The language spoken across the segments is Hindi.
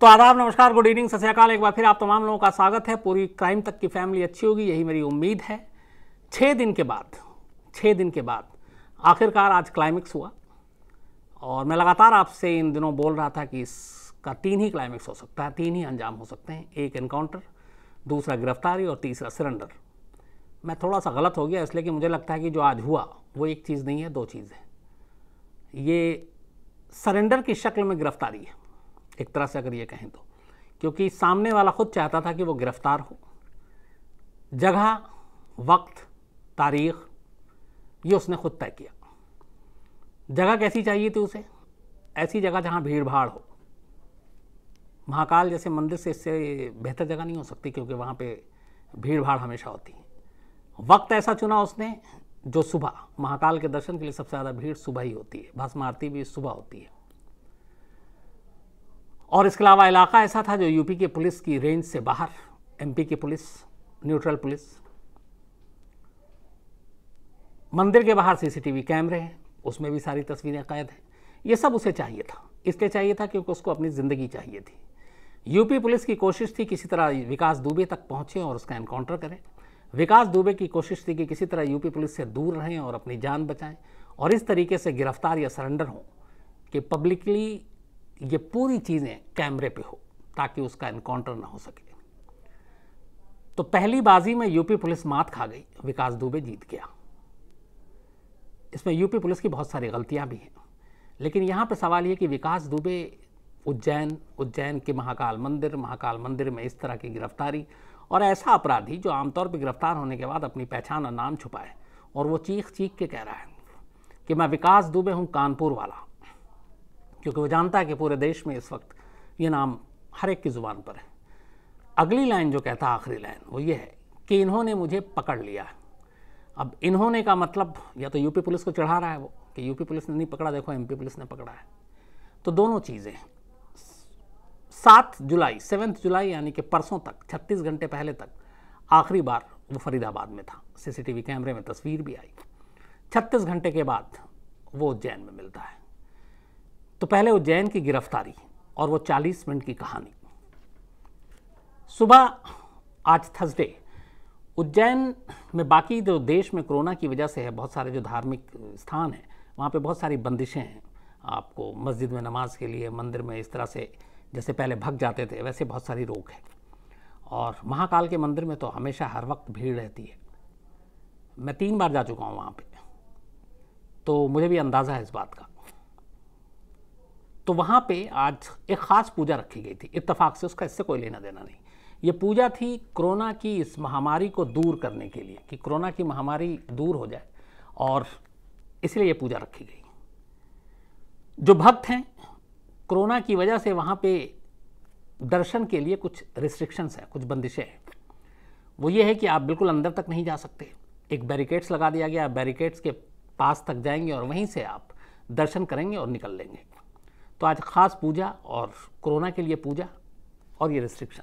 तो आदाब नमस्कार गुड इवनिंग सत एक बार फिर आप तमाम लोगों का स्वागत है पूरी क्राइम तक की फैमिली अच्छी होगी यही मेरी उम्मीद है छः दिन के बाद छः दिन के बाद आखिरकार आज क्लाइमेक्स हुआ और मैं लगातार आपसे इन दिनों बोल रहा था कि इसका तीन ही क्लाइमेक्स हो सकता है तीन ही अंजाम हो सकते हैं एक इनकाउंटर दूसरा गिरफ्तारी और तीसरा सरेंडर मैं थोड़ा सा गलत हो गया इसलिए कि मुझे लगता है कि जो आज हुआ वो एक चीज़ नहीं है दो चीज़ है ये सरेंडर की शक्ल में गिरफ्तारी है एक तरह से अगर ये कहें तो क्योंकि सामने वाला खुद चाहता था कि वो गिरफ्तार हो जगह वक्त तारीख ये उसने खुद तय किया जगह कैसी चाहिए थी उसे ऐसी जगह जहाँ भीड़ भाड़ हो महाकाल जैसे मंदिर से इससे बेहतर जगह नहीं हो सकती क्योंकि वहाँ पे भीड़ भाड़ हमेशा होती है वक्त ऐसा चुना उसने जो सुबह महाकाल के दर्शन के लिए सबसे ज़्यादा भीड़ सुबह ही होती है भस्म आरती भी सुबह होती है और इसके अलावा इलाका ऐसा था जो यूपी के पुलिस की रेंज से बाहर एमपी की पुलिस न्यूट्रल पुलिस मंदिर के बाहर सीसीटीवी कैमरे हैं उसमें भी सारी तस्वीरें कैद हैं ये सब उसे चाहिए था इसलिए चाहिए था क्योंकि उसको अपनी ज़िंदगी चाहिए थी यूपी पुलिस की कोशिश थी किसी तरह विकास दुबे तक पहुँचें और उसका एनकाउंटर करें विकास दुबे की कोशिश थी कि किसी तरह यूपी पुलिस से दूर रहें और अपनी जान बचाएं और इस तरीके से गिरफ्तार या सरेंडर हों कि पब्लिकली ये पूरी चीज़ें कैमरे पे हो ताकि उसका इनकाउंटर ना हो सके तो पहली बाजी में यूपी पुलिस मात खा गई विकास दुबे जीत गया इसमें यूपी पुलिस की बहुत सारी गलतियां भी हैं लेकिन यहाँ पर सवाल ये कि विकास दुबे उज्जैन उज्जैन के महाकाल मंदिर महाकाल मंदिर में इस तरह की गिरफ्तारी और ऐसा अपराधी जो आमतौर पर गिरफ्तार होने के बाद अपनी पहचान और नाम छुपाए और वो चीख चीख के कह रहा है कि मैं विकास दुबे हूँ कानपुर वाला क्योंकि वो जानता है कि पूरे देश में इस वक्त ये नाम हर एक की ज़ुबान पर है अगली लाइन जो कहता है आखिरी लाइन वो ये है कि इन्होंने मुझे पकड़ लिया अब इन्होंने का मतलब या तो यूपी पुलिस को चढ़ा रहा है वो कि यूपी पुलिस ने नहीं पकड़ा देखो एमपी पुलिस ने पकड़ा है तो दोनों चीज़ें सात जुलाई सेवन्थ जुलाई यानी कि परसों तक छत्तीस घंटे पहले तक आखिरी बार वो फरीदाबाद में था सीसीटीवी कैमरे में तस्वीर भी आई छत्तीस घंटे के बाद वो उज्जैन में मिलता है तो पहले उज्जैन की गिरफ्तारी और वो 40 मिनट की कहानी सुबह आज थर्सडे उज्जैन में बाकी जो देश में कोरोना की वजह से है बहुत सारे जो धार्मिक स्थान हैं वहाँ पे बहुत सारी बंदिशें हैं आपको मस्जिद में नमाज के लिए मंदिर में इस तरह से जैसे पहले भग जाते थे वैसे बहुत सारी रोक है और महाकाल के मंदिर में तो हमेशा हर वक्त भीड़ रहती है मैं तीन बार जा चुका हूँ वहाँ पर तो मुझे भी अंदाज़ा है इस बात का तो वहाँ पे आज एक ख़ास पूजा रखी गई थी इत्तफाक से उसका इससे कोई लेना देना नहीं ये पूजा थी कोरोना की इस महामारी को दूर करने के लिए कि कोरोना की महामारी दूर हो जाए और इसलिए ये पूजा रखी गई जो भक्त हैं कोरोना की वजह से वहाँ पे दर्शन के लिए कुछ रिस्ट्रिक्शंस हैं कुछ बंदिशें हैं वो ये है कि आप बिल्कुल अंदर तक नहीं जा सकते एक बैरिकेड्स लगा दिया गया बैरिकेड्स के पास तक जाएंगे और वहीं से आप दर्शन करेंगे और निकल लेंगे तो आज खास पूजा और कोरोना के लिए पूजा और ये रिस्ट्रिक्शन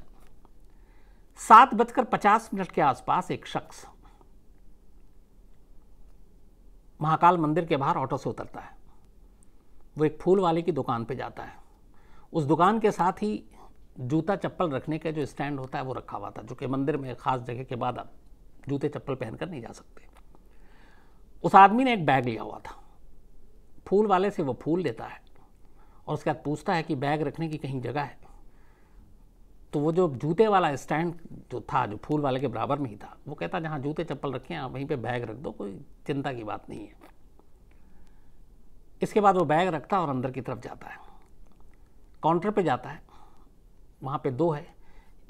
सात बजकर पचास मिनट के आसपास एक शख्स महाकाल मंदिर के बाहर ऑटो से उतरता है वो एक फूल वाले की दुकान पे जाता है उस दुकान के साथ ही जूता चप्पल रखने का जो स्टैंड होता है वो रखा हुआ था जो कि मंदिर में खास जगह के बाद आप जूते चप्पल पहनकर नहीं जा सकते उस आदमी ने एक बैग लिया हुआ था फूल वाले से वो फूल लेता है और उसके बाद पूछता है कि बैग रखने की कहीं जगह है तो वो जो जूते वाला स्टैंड जो था जो फूल वाले के बराबर में ही था वो कहता जहाँ जूते चप्पल रखें आप वहीं पे बैग रख दो कोई चिंता की बात नहीं है इसके बाद वो बैग रखता है और अंदर की तरफ जाता है काउंटर पे जाता है वहाँ पे दो है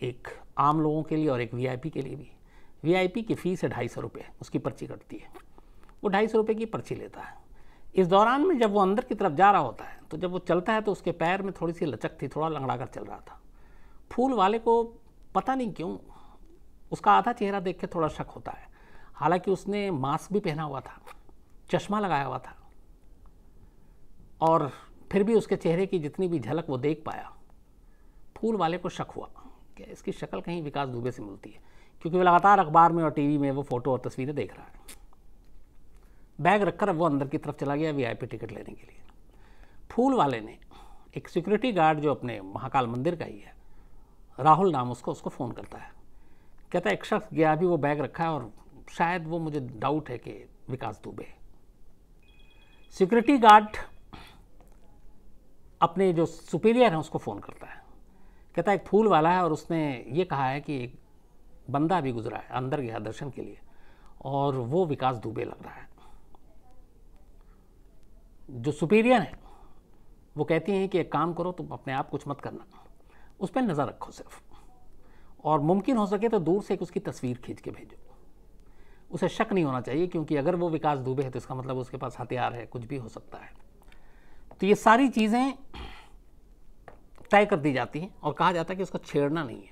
एक आम लोगों के लिए और एक वीआईपी के लिए भी वीआईपी की फ़ीस है ढाई सौ रुपये उसकी पर्ची कटती है वो ढाई सौ रुपये की पर्ची लेता है इस दौरान में जब वो अंदर की तरफ जा रहा होता है तो जब वो चलता है तो उसके पैर में थोड़ी सी लचक थी थोड़ा लंगड़ा कर चल रहा था फूल वाले को पता नहीं क्यों उसका आधा चेहरा देख के थोड़ा शक होता है हालांकि उसने मास्क भी पहना हुआ था चश्मा लगाया हुआ था और फिर भी उसके चेहरे की जितनी भी झलक वो देख पाया फूल वाले को शक हुआ कि इसकी शक्ल कहीं विकास दुबे से मिलती है क्योंकि वो लगातार अखबार में और टीवी में वो फ़ोटो और तस्वीरें देख रहा है बैग रखकर वो अंदर की तरफ चला गया वीआईपी टिकट लेने के लिए फूल वाले ने एक सिक्योरिटी गार्ड जो अपने महाकाल मंदिर का ही है राहुल नाम उसको उसको फ़ोन करता है कहता है एक शख्स गया अभी वो बैग रखा है और शायद वो मुझे डाउट है कि विकास दुबे सिक्योरिटी गार्ड अपने जो सुपीरियर हैं उसको फ़ोन करता है कहता है एक फूल वाला है और उसने ये कहा है कि एक बंदा भी गुजरा है अंदर गया दर्शन के लिए और वो विकास दुबे लग रहा है जो सुपीरियर हैं वो कहती हैं कि एक काम करो तुम अपने आप कुछ मत करना उस पर नज़र रखो सिर्फ और मुमकिन हो सके तो दूर से एक उसकी तस्वीर खींच के भेजो उसे शक नहीं होना चाहिए क्योंकि अगर वो विकास दुबे है तो इसका मतलब उसके पास हथियार है कुछ भी हो सकता है तो ये सारी चीज़ें तय कर दी जाती हैं और कहा जाता है कि उसको छेड़ना नहीं है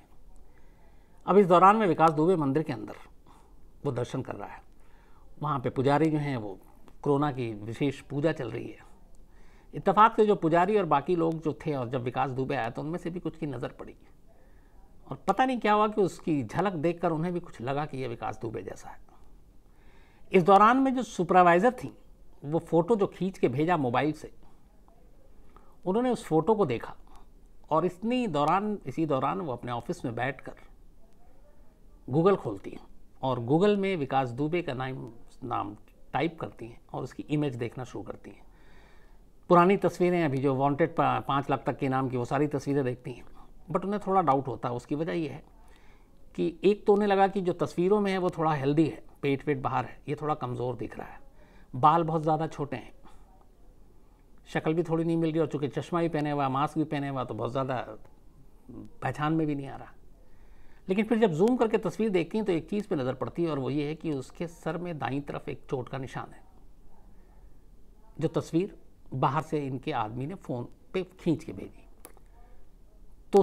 अब इस दौरान में विकास दुबे मंदिर के अंदर वो दर्शन कर रहा है वहाँ पे पुजारी जो हैं वो कोरोना की विशेष पूजा चल रही है इत्तेफाक से जो पुजारी और बाकी लोग जो थे और जब विकास दुबे आया तो उनमें से भी कुछ की नज़र पड़ी और पता नहीं क्या हुआ कि उसकी झलक देखकर उन्हें भी कुछ लगा कि यह विकास दुबे जैसा है इस दौरान में जो सुपरवाइज़र थी वो फ़ोटो जो खींच के भेजा मोबाइल से उन्होंने उस फोटो को देखा और इतनी दौरान इसी दौरान वो अपने ऑफिस में बैठकर गूगल खोलती हैं और गूगल में विकास दुबे का नाम नाम टाइप करती हैं और उसकी इमेज देखना शुरू करती हैं पुरानी तस्वीरें अभी जो वांटेड पाँच लाख तक के नाम की वो सारी तस्वीरें देखती हैं बट उन्हें थोड़ा डाउट होता है उसकी वजह ये है कि एक तो उन्हें लगा कि जो तस्वीरों में है वो थोड़ा हेल्दी है पेट वेट बाहर है ये थोड़ा कमज़ोर दिख रहा है बाल बहुत ज़्यादा छोटे हैं शक्ल भी थोड़ी नहीं मिल रही और चूँकि चश्मा भी पहने हुआ मास्क भी पहने हुआ तो बहुत ज़्यादा पहचान में भी नहीं आ रहा लेकिन फिर जब जूम करके तस्वीर देखती हैं तो एक चीज़ पे नज़र पड़ती है और वो ये है कि उसके सर में दाई तरफ एक चोट का निशान है जो तस्वीर बाहर से इनके आदमी ने फ़ोन पे खींच के भेजी तो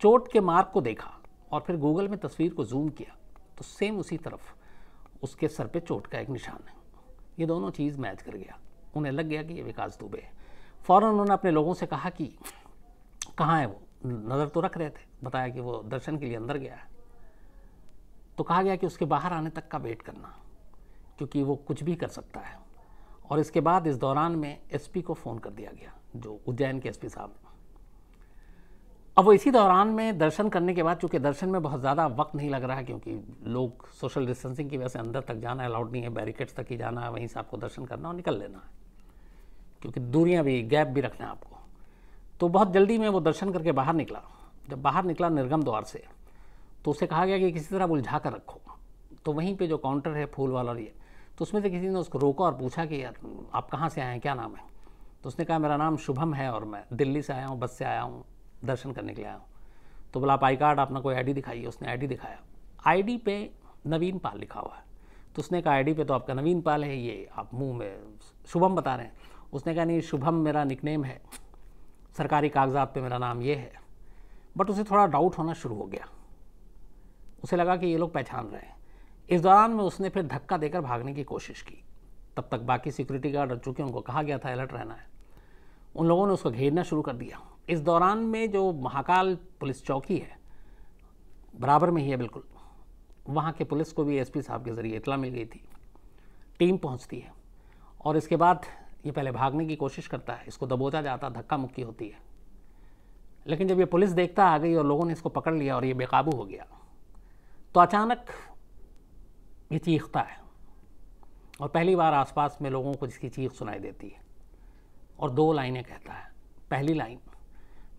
चोट के मार्क को देखा और फिर गूगल में तस्वीर को जूम किया तो सेम उसी तरफ उसके सर पे चोट का एक निशान है ये दोनों चीज़ मैच कर गया उन्हें लग गया कि ये विकास दुबे है फ़ौर उन्होंने अपने लोगों से कहा कि कहाँ है वो नज़र तो रख रहे थे बताया कि वो दर्शन के लिए अंदर गया है तो कहा गया कि उसके बाहर आने तक का वेट करना क्योंकि वो कुछ भी कर सकता है और इसके बाद इस दौरान में एसपी को फ़ोन कर दिया गया जो उज्जैन के एसपी साहब अब वो इसी दौरान में दर्शन करने के बाद चूँकि दर्शन में बहुत ज़्यादा वक्त नहीं लग रहा है क्योंकि लोग सोशल डिस्टेंसिंग की वजह से अंदर तक जाना अलाउड नहीं है बैरिकेड्स तक ही जाना है वहीं से आपको दर्शन करना और निकल लेना है क्योंकि दूरियाँ भी गैप भी रखना है आपको तो बहुत जल्दी मैं वो दर्शन करके बाहर निकला जब बाहर निकला निर्गम द्वार से तो उसे कहा गया कि किसी तरह उलझा कर रखो तो वहीं पे जो काउंटर है फूल वाला और ये तो उसमें से किसी ने उसको रोका और पूछा कि यार आप कहाँ से आए हैं क्या नाम है तो उसने कहा मेरा नाम शुभम है और मैं दिल्ली से आया हूँ बस से आया हूँ दर्शन करने के लिए आया हूँ तो बोला आप आई कार्ड आपने कोई आईडी दिखाई उसने आईडी दिखाया आईडी पे नवीन पाल लिखा हुआ है तो उसने कहा आईडी पे तो आपका नवीन पाल है ये आप मुंह में शुभम बता रहे हैं उसने कहा नहीं शुभम मेरा निकनेम है सरकारी कागजात पे मेरा नाम ये है बट उसे थोड़ा डाउट होना शुरू हो गया उसे लगा कि ये लोग पहचान रहे हैं इस दौरान में उसने फिर धक्का देकर भागने की कोशिश की तब तक बाकी सिक्योरिटी गार्ड रह चुके उनको कहा गया था अलर्ट रहना है उन लोगों ने उसको घेरना शुरू कर दिया इस दौरान में जो महाकाल पुलिस चौकी है बराबर में ही है बिल्कुल वहाँ के पुलिस को भी एसपी साहब के ज़रिए इतला मिल गई थी टीम पहुँचती है और इसके बाद ये पहले भागने की कोशिश करता है इसको दबोचा जाता धक्का मुक्की होती है लेकिन जब ये पुलिस देखता आ गई और लोगों ने इसको पकड़ लिया और ये बेकाबू हो गया तो अचानक ये चीखता है और पहली बार आसपास में लोगों को इसकी चीख सुनाई देती है और दो लाइनें कहता है पहली लाइन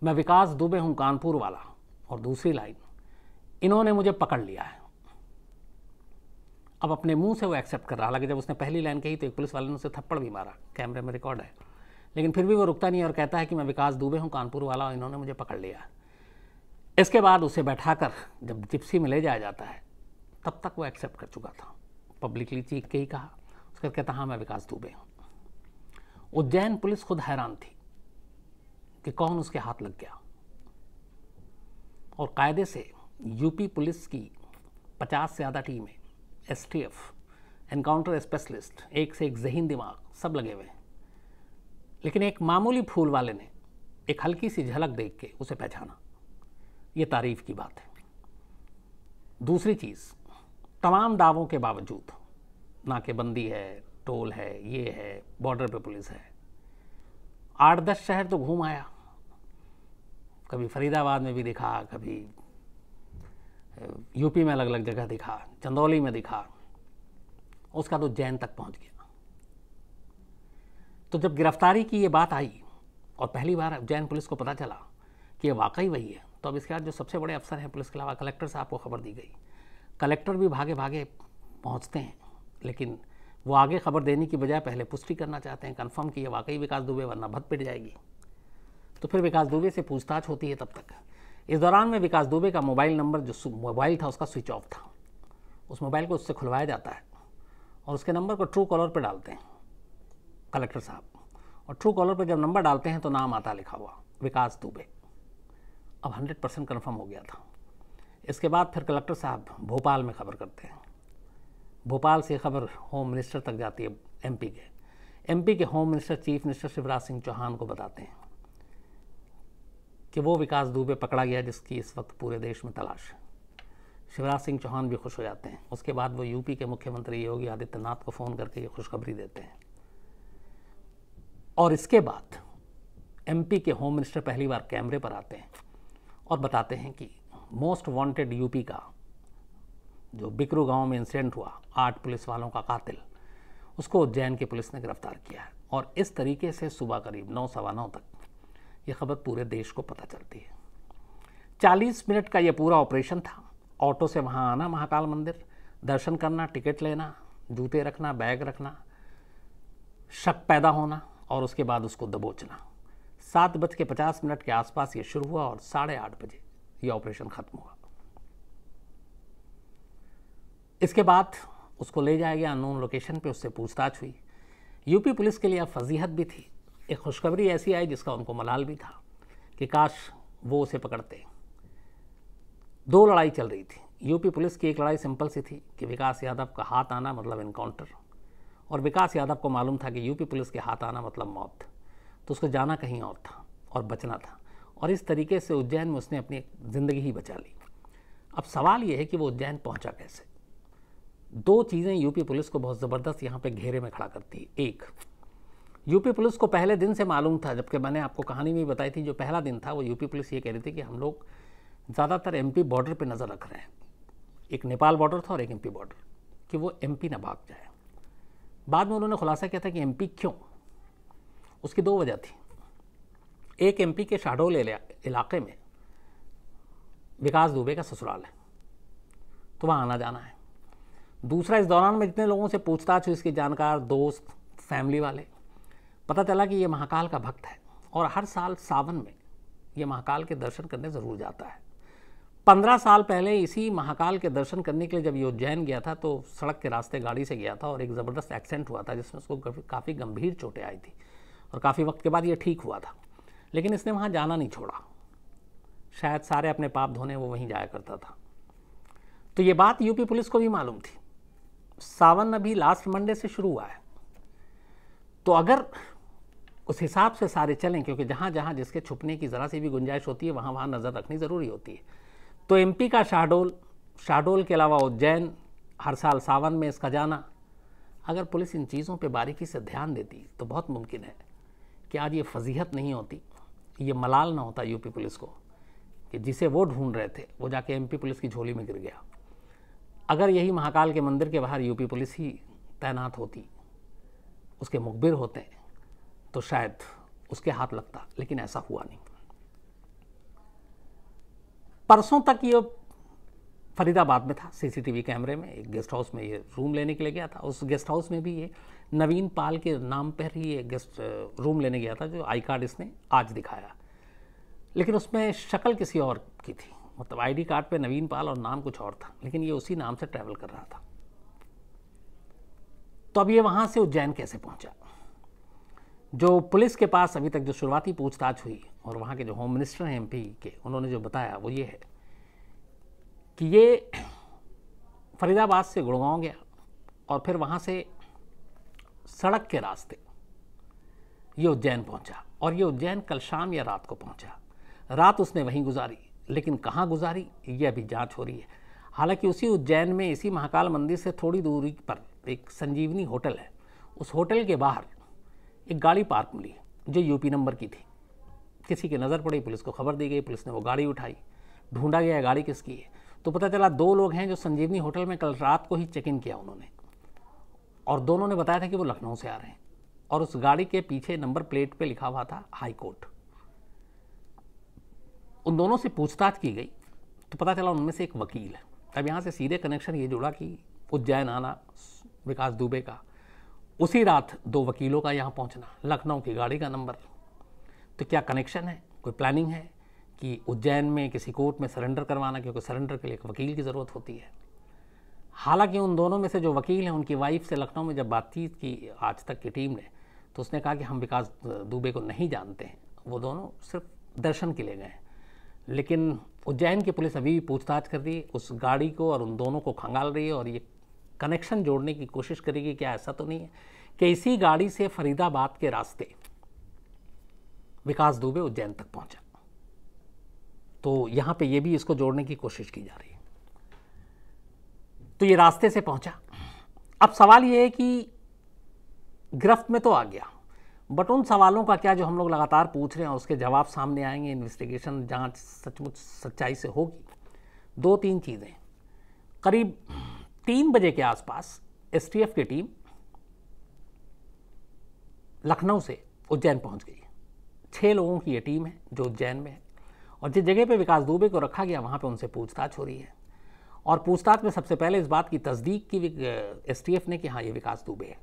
मैं विकास दुबे हूँ कानपुर वाला और दूसरी लाइन इन्होंने मुझे पकड़ लिया है अब अपने मुंह से वो एक्सेप्ट कर रहा हालांकि जब उसने पहली लाइन कही तो एक पुलिस वाले ने उसे थप्पड़ भी मारा कैमरे में रिकॉर्ड है लेकिन फिर भी वो रुकता नहीं और कहता है कि मैं विकास दुबे हूँ कानपुर वाला और इन्होंने मुझे पकड़ लिया इसके बाद उसे बैठाकर जब जिप्सी में ले जाया जाता है तब तक वो एक्सेप्ट कर चुका था पब्लिकली चीख के ही कहा उसका कहता हाँ मैं विकास दुबे हूँ उज्जैन पुलिस खुद हैरान थी कि कौन उसके हाथ लग गया और कायदे से यूपी पुलिस की पचास से ज़्यादा टीमें S T F encounter specialist एक से एक जहीन दिमाग सब लगे हुए हैं लेकिन एक मामूली फूल वाले ने एक हल्की सी झलक देख के उसे पहचाना ये तारीफ की बात है दूसरी चीज़ तमाम दावों के बावजूद नाकेबंदी है टोल है ये है बॉर्डर पे पुलिस है आठ दस शहर तो घूम आया कभी फरीदाबाद में भी दिखा कभी यूपी में अलग अलग जगह दिखा चंदौली में दिखा उसका तो जैन तक पहुंच गया तो जब गिरफ्तारी की ये बात आई और पहली बार जैन पुलिस को पता चला कि ये वाकई वही है तो अब इसके बाद जो सबसे बड़े अफसर हैं पुलिस के अलावा कलेक्टर साहब को खबर दी गई कलेक्टर भी भागे भागे पहुँचते हैं लेकिन वो आगे खबर देने की बजाय पहले पुष्टि करना चाहते हैं कन्फर्म कि यह वाकई विकास दुबे वरना भत पिट जाएगी तो फिर विकास दुबे से पूछताछ होती है तब तक इस दौरान में विकास दुबे का मोबाइल नंबर जो मोबाइल था उसका स्विच ऑफ था उस मोबाइल को उससे खुलवाया जाता है और उसके नंबर को ट्रू कॉलर पर डालते हैं कलेक्टर साहब और ट्रू कॉलर पर जब नंबर डालते हैं तो नाम आता लिखा हुआ विकास दुबे अब हंड्रेड परसेंट कन्फर्म हो गया था इसके बाद फिर कलेक्टर साहब भोपाल में खबर करते हैं भोपाल से खबर होम मिनिस्टर तक जाती है एमपी के एमपी के home minister chief minister Shivraj Singh Chouhan को बताते हैं कि वो विकास दुबे पकड़ा गया जिसकी इस वक्त पूरे देश में तलाश है शिवराज सिंह चौहान भी खुश हो जाते हैं उसके बाद वो यूपी के मुख्यमंत्री योगी आदित्यनाथ को फ़ोन करके ये खुशखबरी देते हैं और इसके बाद एमपी के होम मिनिस्टर पहली बार कैमरे पर आते हैं और बताते हैं कि मोस्ट वांटेड यूपी का जो बिकरू गांव में इंसिडेंट हुआ आठ पुलिस वालों का कातिल उसको उज्जैन की पुलिस ने गिरफ्तार किया है और इस तरीके से सुबह करीब नौ सवा नौ तक ये खबर पूरे देश को पता चलती है 40 मिनट का ये पूरा ऑपरेशन था ऑटो से वहाँ आना महाकाल मंदिर दर्शन करना टिकट लेना जूते रखना बैग रखना शक पैदा होना और उसके बाद उसको दबोचना सात बज के पचास मिनट के आसपास ये शुरू हुआ और साढ़े आठ बजे ये ऑपरेशन ख़त्म हुआ इसके बाद उसको ले जाया गया अननोन लोकेशन पे उससे पूछताछ हुई यूपी पुलिस के लिए फजीहत भी थी एक खुशखबरी ऐसी आई जिसका उनको मलाल भी था कि काश वो उसे पकड़ते दो लड़ाई चल रही थी यूपी पुलिस की एक लड़ाई सिंपल सी थी कि विकास यादव का हाथ आना मतलब इनकाउंटर और विकास यादव को मालूम था कि यूपी पुलिस के हाथ आना मतलब मौत तो उसको जाना कहीं और था और बचना था और इस तरीके से उज्जैन में उसने अपनी ज़िंदगी ही बचा ली अब सवाल यह है कि वो उज्जैन पहुंचा कैसे दो चीज़ें यूपी पुलिस को बहुत ज़बरदस्त यहाँ पे घेरे में खड़ा करती है एक यूपी पुलिस को पहले दिन से मालूम था जबकि मैंने आपको कहानी में बताई थी जो पहला दिन था वो यूपी पुलिस ये कह रही थी कि हम लोग ज़्यादातर एमपी बॉर्डर पे नज़र रख रहे हैं एक नेपाल बॉर्डर था और एक एमपी बॉर्डर कि वो एमपी ना भाग जाए बाद में उन्होंने खुलासा किया था कि एमपी क्यों उसकी दो वजह थी एक एमपी के शाहडोल इलाके में विकास दुबे का ससुराल है तो वहाँ आना जाना है दूसरा इस दौरान मैं जितने लोगों से पूछताछ हुई इसके जानकार दोस्त फैमिली वाले पता चला कि ये महाकाल का भक्त है और हर साल सावन में ये महाकाल के दर्शन करने ज़रूर जाता है पंद्रह साल पहले इसी महाकाल के दर्शन करने के लिए जब ये उज्जैन गया था तो सड़क के रास्ते गाड़ी से गया था और एक ज़बरदस्त एक्सीडेंट हुआ था जिसमें उसको काफ़ी गंभीर चोटें आई थी और काफ़ी वक्त के बाद ये ठीक हुआ था लेकिन इसने वहाँ जाना नहीं छोड़ा शायद सारे अपने पाप धोने वो वहीं जाया करता था तो ये बात यूपी पुलिस को भी मालूम थी सावन अभी लास्ट मंडे से शुरू हुआ है तो अगर उस हिसाब से सारे चलें क्योंकि जहाँ जहाँ जिसके छुपने की ज़रा सी भी गुंजाइश होती है वहाँ वहाँ नज़र रखनी ज़रूरी होती है तो एमपी का शाहडोल शाहडोल के अलावा उज्जैन हर साल सावन में इसका जाना अगर पुलिस इन चीज़ों पर बारीकी से ध्यान देती तो बहुत मुमकिन है कि आज ये फजीहत नहीं होती ये मलाल ना होता यूपी पुलिस को कि जिसे वो ढूंढ रहे थे वो जाके एमपी पुलिस की झोली में गिर गया अगर यही महाकाल के मंदिर के बाहर यूपी पुलिस ही तैनात होती उसके मुखबिर होते हैं तो शायद उसके हाथ लगता लेकिन ऐसा हुआ नहीं परसों तक ये फरीदाबाद में था सीसीटीवी कैमरे में एक गेस्ट हाउस में ये रूम लेने के लिए गया था उस गेस्ट हाउस में भी ये नवीन पाल के नाम पर ही ये गेस्ट रूम लेने गया था जो आई कार्ड इसने आज दिखाया लेकिन उसमें शक्ल किसी और की थी मतलब आईडी कार्ड पे नवीन पाल और नाम कुछ और था लेकिन ये उसी नाम से ट्रैवल कर रहा था तो अब ये वहाँ से उज्जैन कैसे पहुँचा जो पुलिस के पास अभी तक जो शुरुआती पूछताछ हुई और वहाँ के जो होम मिनिस्टर हैं एमपी के उन्होंने जो बताया वो ये है कि ये फरीदाबाद से गुड़गांव गया और फिर वहाँ से सड़क के रास्ते ये उज्जैन पहुँचा और ये उज्जैन कल शाम या रात को पहुँचा रात उसने वहीं गुजारी लेकिन कहाँ गुजारी ये अभी जाँच हो रही है हालांकि उसी उज्जैन में इसी महाकाल मंदिर से थोड़ी दूरी पर एक संजीवनी होटल है उस होटल के बाहर एक गाड़ी पार्क मिली जो यूपी नंबर की थी किसी की नज़र पड़ी पुलिस को खबर दी गई पुलिस ने वो गाड़ी उठाई ढूंढा गया गाड़ी किसकी है तो पता चला दो लोग हैं जो संजीवनी होटल में कल रात को ही चेक इन किया उन्होंने और दोनों ने बताया था कि वो लखनऊ से आ रहे हैं और उस गाड़ी के पीछे नंबर प्लेट पे लिखा हुआ था हाई कोर्ट उन दोनों से पूछताछ की गई तो पता चला उनमें से एक वकील है अब यहाँ से सीधे कनेक्शन ये जुड़ा कि उज्जैन आना विकास दुबे का उसी रात दो वकीलों का यहाँ पहुँचना लखनऊ की गाड़ी का नंबर तो क्या कनेक्शन है कोई प्लानिंग है कि उज्जैन में किसी कोर्ट में सरेंडर करवाना क्योंकि सरेंडर के लिए एक वकील की ज़रूरत होती है हालांकि उन दोनों में से जो वकील हैं उनकी वाइफ से लखनऊ में जब बातचीत की आज तक की टीम ने तो उसने कहा कि हम विकास दुबे को नहीं जानते हैं वो दोनों सिर्फ दर्शन के लिए गए लेकिन उज्जैन की पुलिस अभी भी पूछताछ कर रही है उस गाड़ी को और उन दोनों को खंगाल रही है और ये कनेक्शन जोड़ने की कोशिश करेगी क्या ऐसा तो नहीं है कि इसी गाड़ी से फरीदाबाद के रास्ते विकास दुबे उज्जैन तक पहुंचा तो यहां पे ये भी इसको जोड़ने की कोशिश की जा रही है तो ये रास्ते से पहुंचा अब सवाल ये है कि गिरफ्त में तो आ गया बट उन सवालों का क्या जो हम लोग लगातार पूछ रहे हैं उसके जवाब सामने आएंगे इन्वेस्टिगेशन जांच सचमुच सच्चाई से होगी दो तीन चीज़ें करीब तीन बजे के आसपास एसटीएफ की टीम लखनऊ से उज्जैन पहुंच गई छः लोगों की ये टीम है जो उज्जैन में है और जिस जगह पे विकास दुबे को रखा गया वहाँ पे उनसे पूछताछ हो रही है और पूछताछ में सबसे पहले इस बात की तस्दीक की एफ ने कि हाँ ये विकास दुबे है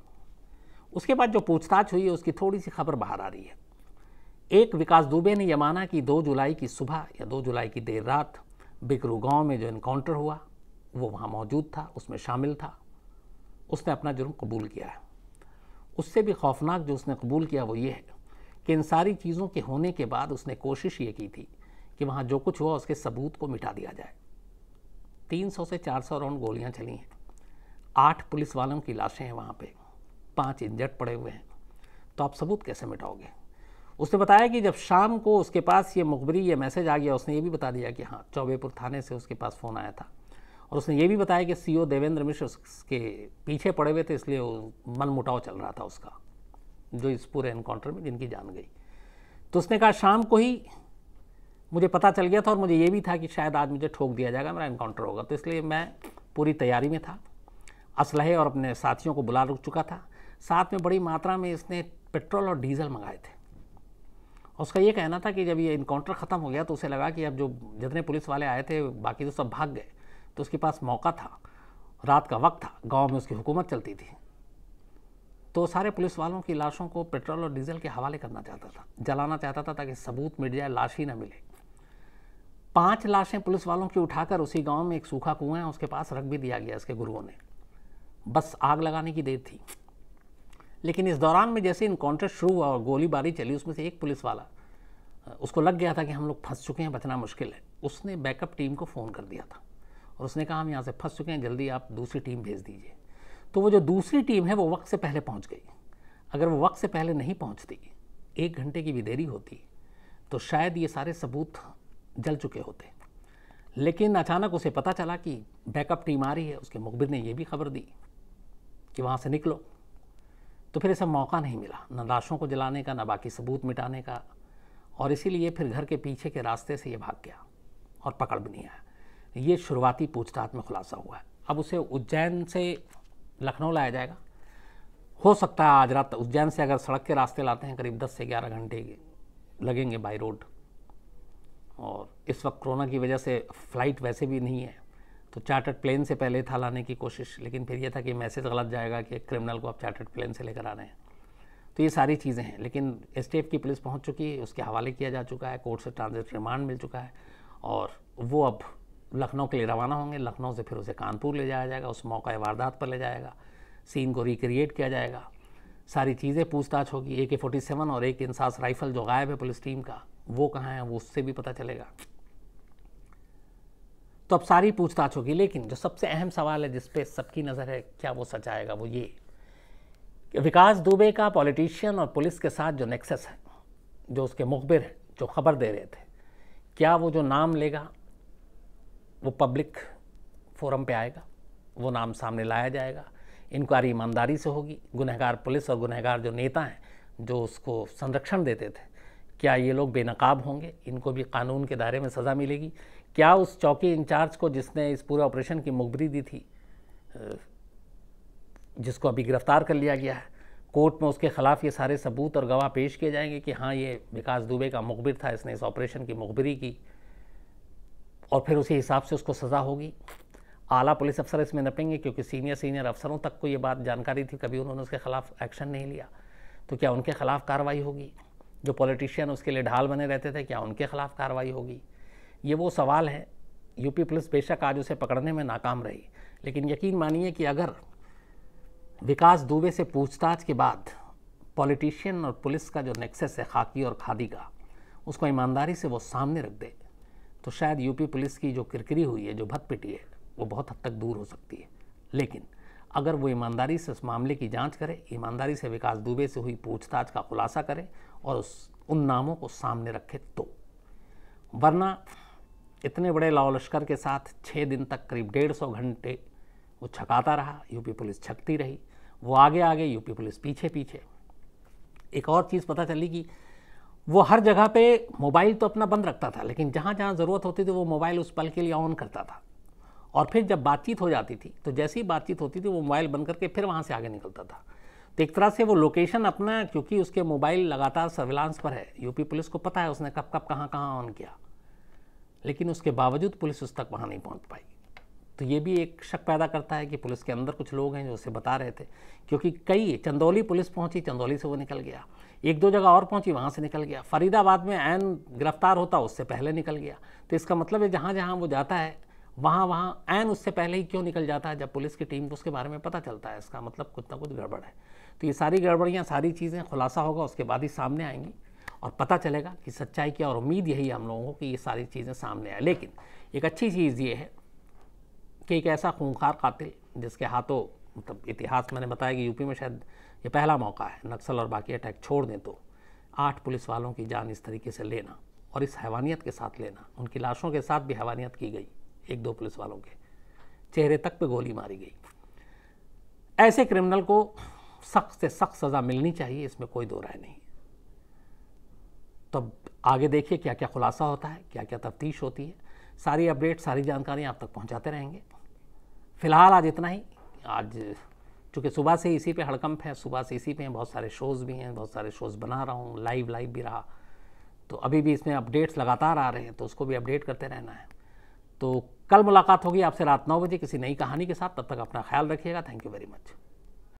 उसके बाद जो पूछताछ हुई है उसकी थोड़ी सी खबर बाहर आ रही है एक विकास दुबे ने यह माना कि दो जुलाई की सुबह या दो जुलाई की देर रात बिकरू गांव में जो इनकाउंटर हुआ वो वहाँ मौजूद था उसमें शामिल था उसने अपना जुर्म कबूल किया है उससे भी खौफनाक जो उसने कबूल किया वो ये है कि इन सारी चीज़ों के होने के बाद उसने कोशिश ये की थी कि वहाँ जो कुछ हुआ उसके सबूत को मिटा दिया जाए 300 से 400 राउंड गोलियाँ चली हैं आठ पुलिस वालों की लाशें हैं वहाँ पे पांच इंजट पड़े हुए हैं तो आप सबूत कैसे मिटाओगे उसने बताया कि जब शाम को उसके पास ये मुखबरी ये मैसेज आ गया उसने ये भी बता दिया कि हाँ चौबेपुर थाने से उसके पास फ़ोन आया था और उसने ये भी बताया कि सीईओ देवेंद्र मिश्र के पीछे पड़े हुए थे इसलिए मन मुटाव चल रहा था उसका जो इस पूरे एनकाउंटर में जिनकी जान गई तो उसने कहा शाम को ही मुझे पता चल गया था और मुझे ये भी था कि शायद आज मुझे ठोक दिया जाएगा मेरा इनकाउंटर होगा तो इसलिए मैं पूरी तैयारी में था असलहे और अपने साथियों को बुला रुक चुका था साथ में बड़ी मात्रा में इसने पेट्रोल और डीजल मंगाए थे उसका ये कहना था कि जब ये इनकाउंटर ख़त्म हो गया तो उसे लगा कि अब जो जितने पुलिस वाले आए थे बाकी तो सब भाग गए तो उसके पास मौका था रात का वक्त था गांव में उसकी हुकूमत चलती थी तो सारे पुलिस वालों की लाशों को पेट्रोल और डीजल के हवाले करना चाहता था जलाना चाहता था ताकि सबूत मिट जाए लाश ही ना मिले पांच लाशें पुलिस वालों की उठाकर उसी गांव में एक सूखा कुआं है उसके पास रख भी दिया गया उसके गुरुओं ने बस आग लगाने की देर थी लेकिन इस दौरान में जैसे इनकाउंटर शुरू हुआ और गोलीबारी चली उसमें से एक पुलिस वाला उसको लग गया था कि हम लोग फंस चुके हैं बचना मुश्किल है उसने बैकअप टीम को फ़ोन कर दिया था और उसने कहा हम यहाँ से फंस चुके हैं जल्दी आप दूसरी टीम भेज दीजिए तो वो जो दूसरी टीम है वो वक्त से पहले पहुँच गई अगर वो वक्त से पहले नहीं पहुँचती एक घंटे की भी देरी होती तो शायद ये सारे सबूत जल चुके होते लेकिन अचानक उसे पता चला कि बैकअप टीम आ रही है उसके मुखबिर ने यह भी खबर दी कि वहाँ से निकलो तो फिर ऐसा मौका नहीं मिला न लाशों को जलाने का न बाकी सबूत मिटाने का और इसीलिए फिर घर के पीछे के रास्ते से ये भाग गया और पकड़ भी नहीं आया ये शुरुआती पूछताछ में खुलासा हुआ है अब उसे उज्जैन से लखनऊ लाया जाएगा हो सकता है आज रात उज्जैन से अगर सड़क के रास्ते लाते हैं करीब 10 से 11 घंटे लगेंगे बाई रोड और इस वक्त कोरोना की वजह से फ़्लाइट वैसे भी नहीं है तो चार्टर्ड प्लेन से पहले था लाने की कोशिश लेकिन फिर यह था कि मैसेज गलत जाएगा कि क्रिमिनल को आप चार्टर्ड प्लेन से लेकर आ रहे हैं तो ये सारी चीज़ें हैं लेकिन एस की पुलिस पहुंच चुकी है उसके हवाले किया जा चुका है कोर्ट से ट्रांजिट रिमांड मिल चुका है और वो अब लखनऊ के लिए रवाना होंगे लखनऊ से फिर उसे कानपुर ले जाया जाएगा उस मौका वारदात पर ले जाएगा सीन को रिक्रिएट किया जाएगा सारी चीज़ें पूछताछ होगी ए के फोर्टी सेवन और एक इंसास राइफल जो गायब है पुलिस टीम का वो कहाँ है वो उससे भी पता चलेगा तो अब सारी पूछताछ होगी लेकिन जो सबसे अहम सवाल है जिस पे सबकी नज़र है क्या वो सच आएगा वो ये कि विकास दुबे का पॉलिटिशियन और पुलिस के साथ जो नेक्सस है जो उसके मुखबिर हैं जो खबर दे रहे थे क्या वो जो नाम लेगा वो पब्लिक फोरम पे आएगा वो नाम सामने लाया जाएगा इंक्वायरी ईमानदारी से होगी गुनहगार पुलिस और गुनहगार जो नेता हैं जो उसको संरक्षण देते थे क्या ये लोग बेनकाब होंगे इनको भी कानून के दायरे में सज़ा मिलेगी क्या उस चौकी इंचार्ज को जिसने इस पूरे ऑपरेशन की मुखबरी दी थी जिसको अभी गिरफ्तार कर लिया गया है कोर्ट में उसके खिलाफ ये सारे सबूत और गवाह पेश किए जाएंगे कि हाँ ये विकास दुबे का मुखबिर था इसने इस ऑपरेशन की मुखबरी की और फिर उसी हिसाब से उसको सज़ा होगी आला पुलिस अफसर इसमें नपेंगे क्योंकि सीनियर सीनियर अफसरों तक को ये बात जानकारी थी कभी उन्होंने उसके खिलाफ एक्शन नहीं लिया तो क्या उनके खिलाफ कार्रवाई होगी जो पॉलिटिशियन उसके लिए ढाल बने रहते थे क्या उनके खिलाफ कार्रवाई होगी ये वो सवाल है यूपी पुलिस बेशक आज उसे पकड़ने में नाकाम रही लेकिन यकीन मानिए कि अगर विकास दुबे से पूछताछ के बाद पॉलिटिशियन और पुलिस का जो नेक्सेस है खाकी और खादी का उसको ईमानदारी से वो सामने रख दे तो शायद यूपी पुलिस की जो किरकिरी हुई है जो भत पिटी है वो बहुत हद तक दूर हो सकती है लेकिन अगर वो ईमानदारी से उस मामले की जांच करे ईमानदारी से विकास दुबे से हुई पूछताछ का खुलासा करे और उस उन नामों को सामने रखे तो वरना इतने बड़े लाओ लश्कर के साथ छः दिन तक करीब डेढ़ सौ घंटे वो छकाता रहा यूपी पुलिस छकती रही वो आगे आगे यूपी पुलिस पीछे पीछे एक और चीज़ पता चली कि वो हर जगह पे मोबाइल तो अपना बंद रखता था लेकिन जहाँ जहाँ ज़रूरत होती थी वो मोबाइल उस पल के लिए ऑन करता था और फिर जब बातचीत हो जाती थी तो जैसी बातचीत होती थी वो मोबाइल बंद करके फिर वहाँ से आगे निकलता था तो एक तरह से वो लोकेशन अपना क्योंकि उसके मोबाइल लगातार सर्विलांस पर है यूपी पुलिस को पता है उसने कब कब कहाँ कहाँ ऑन किया लेकिन उसके बावजूद पुलिस उस तक वहाँ नहीं पहुँच पाई तो ये भी एक शक पैदा करता है कि पुलिस के अंदर कुछ लोग हैं जो उसे बता रहे थे क्योंकि कई चंदौली पुलिस पहुंची चंदौली से वो निकल गया एक दो जगह और पहुंची वहाँ से निकल गया फरीदाबाद में ऐन गिरफ्तार होता उससे पहले निकल गया तो इसका मतलब है जहाँ जहाँ वो जाता है वहाँ वहाँ ऐन उससे पहले ही क्यों निकल जाता है जब पुलिस की टीम को उसके बारे में पता चलता है इसका मतलब कुछ ना कुछ गड़बड़ है तो ये सारी गड़बड़ियाँ सारी चीज़ें खुलासा होगा उसके बाद ही सामने आएंगी और पता चलेगा कि सच्चाई क्या और उम्मीद यही हम लोगों को कि ये सारी चीज़ें सामने आए लेकिन एक अच्छी चीज़ ये है कि एक ऐसा खूंखार कातिल जिसके हाथों मतलब इतिहास मैंने बताया कि यूपी में शायद ये पहला मौका है नक्सल और बाकी अटैक छोड़ दें तो आठ पुलिस वालों की जान इस तरीके से लेना और इस हैवानियत के साथ लेना उनकी लाशों के साथ भी हैवानियत की गई एक दो पुलिस वालों के चेहरे तक पे गोली मारी गई ऐसे क्रिमिनल को सख्त से सख्त सज़ा मिलनी चाहिए इसमें कोई दो राय नहीं तब तो आगे देखिए क्या क्या खुलासा होता है क्या क्या तफ्तीश होती है सारी अपडेट सारी जानकारी आप तक पहुंचाते रहेंगे फ़िलहाल आज इतना ही आज चूँकि सुबह से इसी पे हड़कंप है सुबह से इसी पे हैं बहुत सारे शोज़ भी हैं बहुत सारे शोज़ बना रहा हूँ लाइव लाइव भी रहा तो अभी भी इसमें अपडेट्स लगातार आ रहे हैं तो उसको भी अपडेट करते रहना है तो कल मुलाकात होगी आपसे रात नौ बजे किसी नई कहानी के साथ तब तक अपना ख्याल रखिएगा थैंक यू वेरी मच